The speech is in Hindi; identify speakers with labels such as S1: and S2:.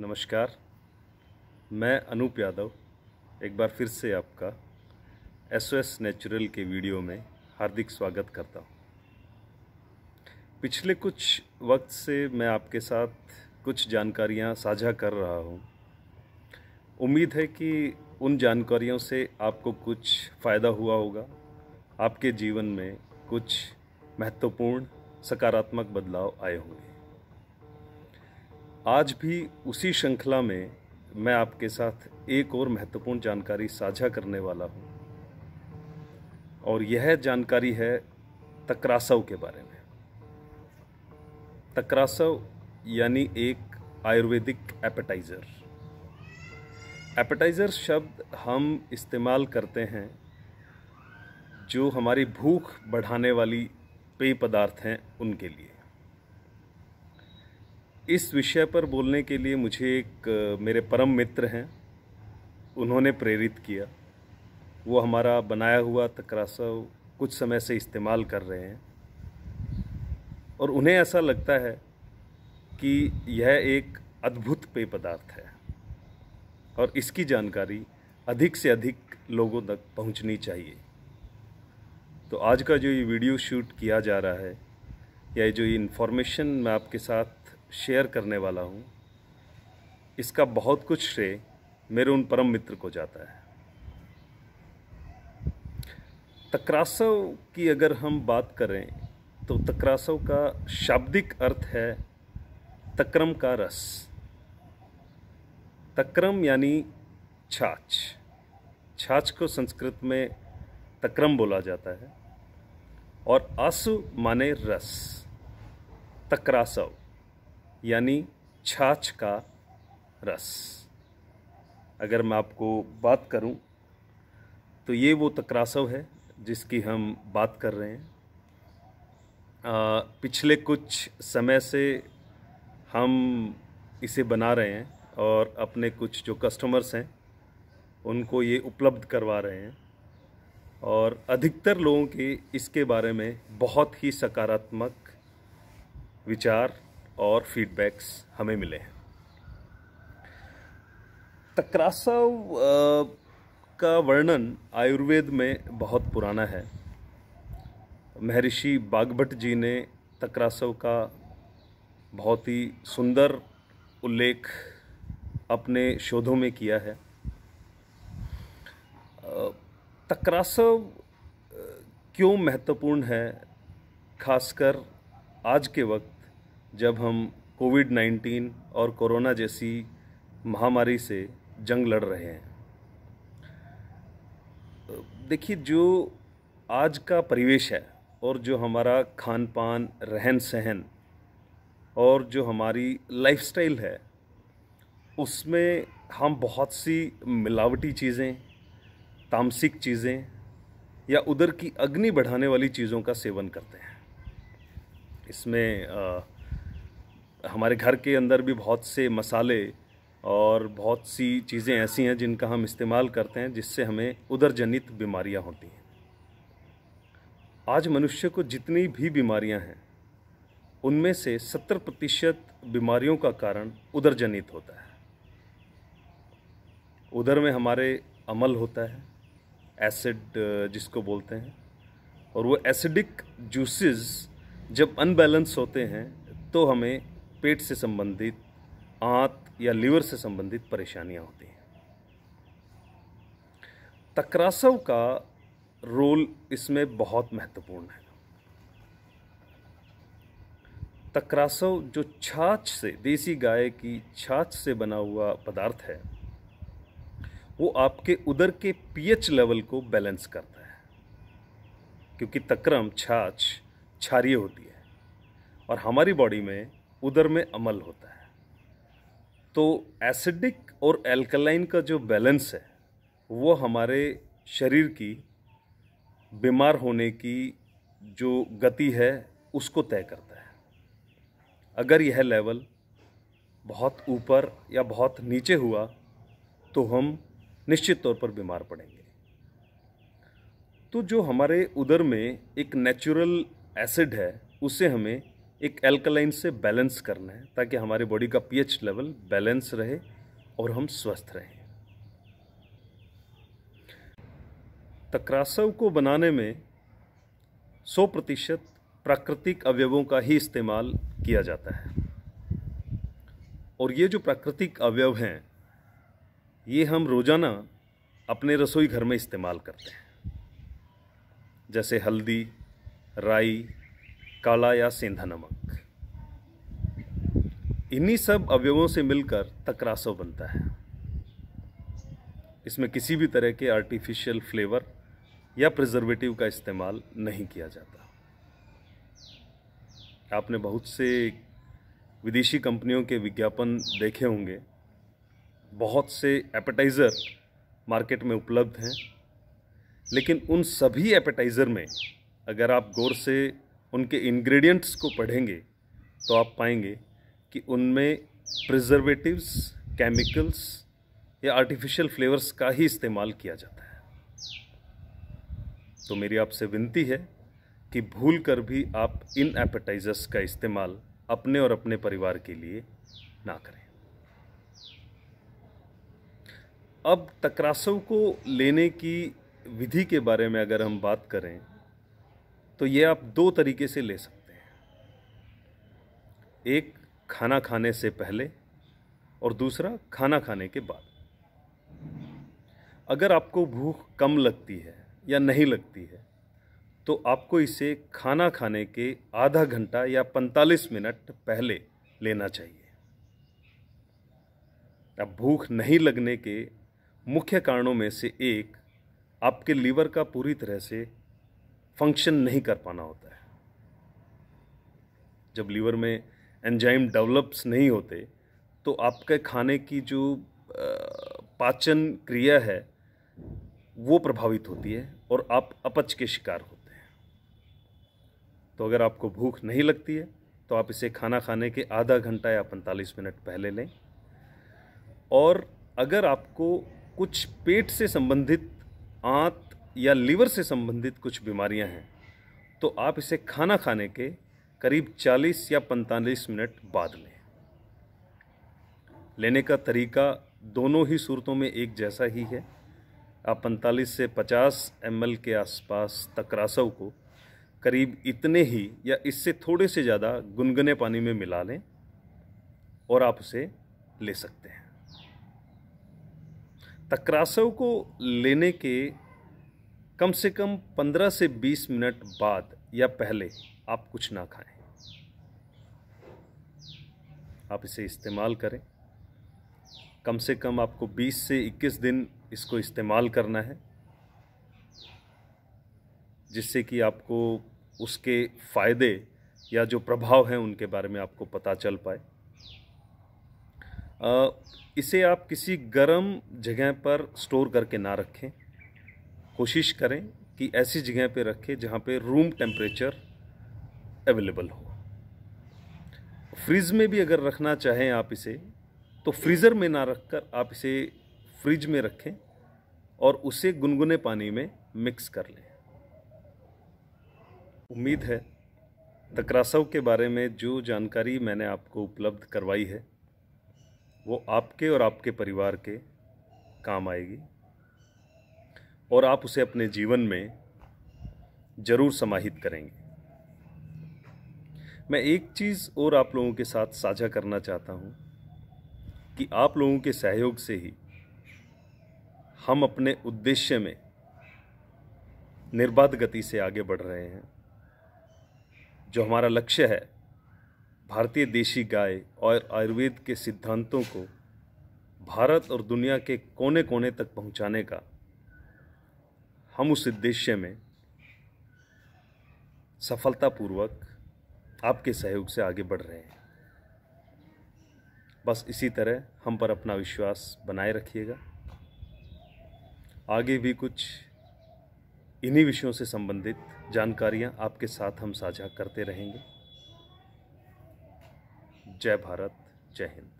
S1: नमस्कार मैं अनूप यादव एक बार फिर से आपका एस ओ एस नेचुरल के वीडियो में हार्दिक स्वागत करता हूँ पिछले कुछ वक्त से मैं आपके साथ कुछ जानकारियाँ साझा कर रहा हूँ उम्मीद है कि उन जानकारियों से आपको कुछ फ़ायदा हुआ होगा आपके जीवन में कुछ महत्वपूर्ण सकारात्मक बदलाव आए होंगे आज भी उसी श्रृंखला में मैं आपके साथ एक और महत्वपूर्ण जानकारी साझा करने वाला हूँ और यह जानकारी है तकरासव के बारे में तकरासव यानी एक आयुर्वेदिक एपेटाइज़र एपेटाइज़र शब्द हम इस्तेमाल करते हैं जो हमारी भूख बढ़ाने वाली पेय पदार्थ हैं उनके लिए इस विषय पर बोलने के लिए मुझे एक मेरे परम मित्र हैं उन्होंने प्रेरित किया वो हमारा बनाया हुआ तकरासव कुछ समय से इस्तेमाल कर रहे हैं और उन्हें ऐसा लगता है कि यह एक अद्भुत पेय पदार्थ है और इसकी जानकारी अधिक से अधिक लोगों तक पहुंचनी चाहिए तो आज का जो ये वीडियो शूट किया जा रहा है या जो ये इन्फॉर्मेशन मैं आपके साथ शेयर करने वाला हूँ इसका बहुत कुछ श्रेय मेरे उन परम मित्र को जाता है तकरासव की अगर हम बात करें तो तकरासव का शाब्दिक अर्थ है तक्रम का रस तक्रम यानी छाछ छाछ को संस्कृत में तक्रम बोला जाता है और आसु माने रस तकरासव यानी छाछ का रस अगर मैं आपको बात करूं तो ये वो तकरासव है जिसकी हम बात कर रहे हैं आ, पिछले कुछ समय से हम इसे बना रहे हैं और अपने कुछ जो कस्टमर्स हैं उनको ये उपलब्ध करवा रहे हैं और अधिकतर लोगों के इसके बारे में बहुत ही सकारात्मक विचार और फीडबैक्स हमें मिले हैं तक्रासव का वर्णन आयुर्वेद में बहुत पुराना है महर्षि बागभट जी ने तक्रासव का बहुत ही सुंदर उल्लेख अपने शोधों में किया है तक्रासव क्यों महत्वपूर्ण है खासकर आज के वक्त जब हम कोविड नाइन्टीन और कोरोना जैसी महामारी से जंग लड़ रहे हैं देखिए जो आज का परिवेश है और जो हमारा खान पान रहन सहन और जो हमारी लाइफस्टाइल है उसमें हम बहुत सी मिलावटी चीज़ें तामसिक चीज़ें या उधर की अग्नि बढ़ाने वाली चीज़ों का सेवन करते हैं इसमें आ, हमारे घर के अंदर भी बहुत से मसाले और बहुत सी चीज़ें ऐसी हैं जिनका हम इस्तेमाल करते हैं जिससे हमें उदर जनित बीमारियाँ होती हैं आज मनुष्य को जितनी भी बीमारियां हैं उनमें से 70 प्रतिशत बीमारियों का कारण उदर जनित होता है उदर में हमारे अमल होता है एसिड जिसको बोलते हैं और वो एसिडिक जूसेस जब अनबैलेंस होते हैं तो हमें पेट से संबंधित आंत या लीवर से संबंधित परेशानियां होती हैं तकरासव का रोल इसमें बहुत महत्वपूर्ण है तकरासव जो छाछ से देसी गाय की छाछ से बना हुआ पदार्थ है वो आपके उदर के पीएच लेवल को बैलेंस करता है क्योंकि तक्रम छाछ क्षारीय होती है और हमारी बॉडी में उधर में अमल होता है तो एसिडिक और एल्कलाइन का जो बैलेंस है वो हमारे शरीर की बीमार होने की जो गति है उसको तय करता है अगर यह लेवल बहुत ऊपर या बहुत नीचे हुआ तो हम निश्चित तौर पर बीमार पड़ेंगे तो जो हमारे उधर में एक नेचुरल एसिड है उसे हमें एक एल्कलाइन से बैलेंस करना है ताकि हमारे बॉडी का पीएच लेवल बैलेंस रहे और हम स्वस्थ रहें तकरासव को बनाने में 100 प्रतिशत प्राकृतिक अवयवों का ही इस्तेमाल किया जाता है और ये जो प्राकृतिक अवयव हैं ये हम रोज़ाना अपने रसोई घर में इस्तेमाल करते हैं जैसे हल्दी राई काला या सेंधा नमक इन्हीं सब अवयवों से मिलकर तकरासव बनता है इसमें किसी भी तरह के आर्टिफिशियल फ्लेवर या प्रिजर्वेटिव का इस्तेमाल नहीं किया जाता आपने बहुत से विदेशी कंपनियों के विज्ञापन देखे होंगे बहुत से एपेटाइज़र मार्केट में उपलब्ध हैं लेकिन उन सभी एपेटाइज़र में अगर आप गौर से उनके इंग्रेडिएंट्स को पढ़ेंगे तो आप पाएंगे कि उनमें प्रिजर्वेटिव्स केमिकल्स या आर्टिफिशियल फ्लेवर्स का ही इस्तेमाल किया जाता है तो मेरी आपसे विनती है कि भूल कर भी आप इन एपेटाइजर्स का इस्तेमाल अपने और अपने परिवार के लिए ना करें अब तकरासव को लेने की विधि के बारे में अगर हम बात करें तो ये आप दो तरीके से ले सकते हैं एक खाना खाने से पहले और दूसरा खाना खाने के बाद अगर आपको भूख कम लगती है या नहीं लगती है तो आपको इसे खाना खाने के आधा घंटा या 45 मिनट पहले लेना चाहिए अब भूख नहीं लगने के मुख्य कारणों में से एक आपके लीवर का पूरी तरह से फंक्शन नहीं कर पाना होता है जब लीवर में एंजाइम डेवलप्स नहीं होते तो आपके खाने की जो पाचन क्रिया है वो प्रभावित होती है और आप अपच के शिकार होते हैं तो अगर आपको भूख नहीं लगती है तो आप इसे खाना खाने के आधा घंटा या पैंतालीस मिनट पहले लें और अगर आपको कुछ पेट से संबंधित आंत या लीवर से संबंधित कुछ बीमारियां हैं तो आप इसे खाना खाने के करीब 40 या 45 मिनट बाद लें लेने का तरीका दोनों ही सूरतों में एक जैसा ही है आप 45 से 50 एम के आसपास तकरासव को करीब इतने ही या इससे थोड़े से ज़्यादा गुनगुने पानी में मिला लें और आप उसे ले सकते हैं तकरासव को लेने के कम से कम 15 से 20 मिनट बाद या पहले आप कुछ ना खाएं आप इसे इस्तेमाल करें कम से कम आपको 20 से 21 दिन इसको इस्तेमाल करना है जिससे कि आपको उसके फ़ायदे या जो प्रभाव हैं उनके बारे में आपको पता चल पाए इसे आप किसी गर्म जगह पर स्टोर करके ना रखें कोशिश करें कि ऐसी जगह पे रखें जहाँ पे रूम टेम्परेचर अवेलेबल हो फ्रिज में भी अगर रखना चाहें आप इसे तो फ्रीज़र में ना रखकर आप इसे फ्रिज में रखें और उसे गुनगुने पानी में मिक्स कर लें उम्मीद है तकरासव के बारे में जो जानकारी मैंने आपको उपलब्ध करवाई है वो आपके और आपके परिवार के काम आएगी और आप उसे अपने जीवन में ज़रूर समाहित करेंगे मैं एक चीज़ और आप लोगों के साथ साझा करना चाहता हूँ कि आप लोगों के सहयोग से ही हम अपने उद्देश्य में निर्बाध गति से आगे बढ़ रहे हैं जो हमारा लक्ष्य है भारतीय देशी गाय और आयुर्वेद के सिद्धांतों को भारत और दुनिया के कोने कोने तक पहुंचाने का हम उस उद्देश्य में सफलतापूर्वक आपके सहयोग से आगे बढ़ रहे हैं बस इसी तरह हम पर अपना विश्वास बनाए रखिएगा आगे भी कुछ इन्हीं विषयों से संबंधित जानकारियां आपके साथ हम साझा करते रहेंगे जय भारत जय हिंद